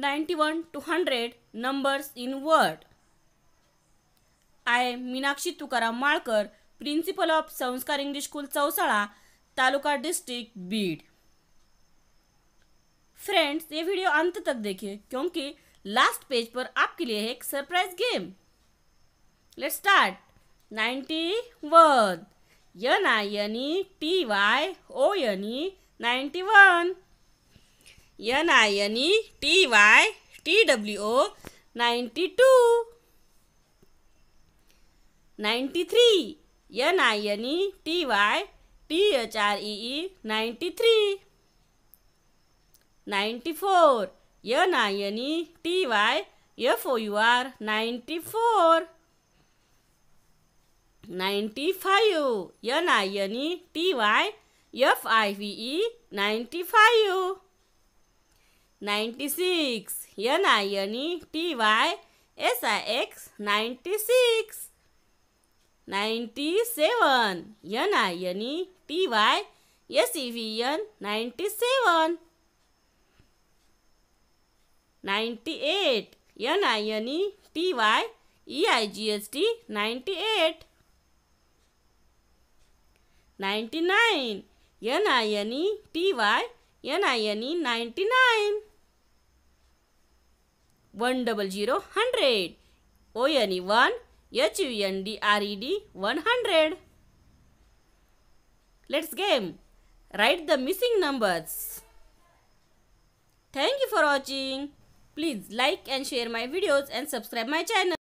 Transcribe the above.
91 to 100 numbers in word. I Minakshi Tukaram Malkar, Principal of Sanskar English School Chausala, Taluka District, Bid. Friends ये video अंत तक देखिए क्योंकि last page पर आपके लिए है एक surprise game let's start ninety one N I N E T Y O N E ninety one N I N E T Y T W O ninety two ninety three N I N E T Y T H R E E ninety three ninety four N I N E T Y F O U R ninety four ninety five N I N E T Y F I V E ninety five ninety six N I N E T Y S I X ninety six ninety seven N I N E T Y S E V N ninety seven ninety eight N I N E T Y E I G H T ninety eight ninety nine N I N E T Y N I N E nine one double zero hundred. O N E one H U N D R E D one hundred. Let's game. Write the missing numbers. Thank you for watching. Please like and share my videos and subscribe my channel.